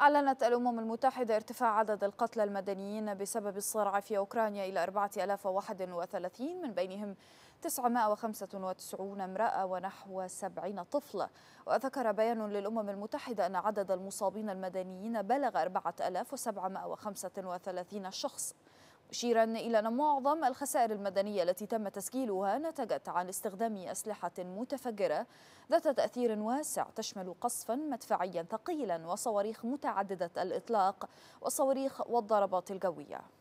أعلنت الأمم المتحدة ارتفاع عدد القتلى المدنيين بسبب الصراع في أوكرانيا إلى 4031 من بينهم 995 امرأة ونحو 70 طفل وذكر بيان للأمم المتحدة أن عدد المصابين المدنيين بلغ 4735 شخص مشيرا إلى أن معظم الخسائر المدنية التي تم تسجيلها نتجت عن استخدام أسلحة متفجرة ذات تأثير واسع تشمل قصفا مدفعيا ثقيلا وصواريخ متعددة الإطلاق والصواريخ والضربات الجوية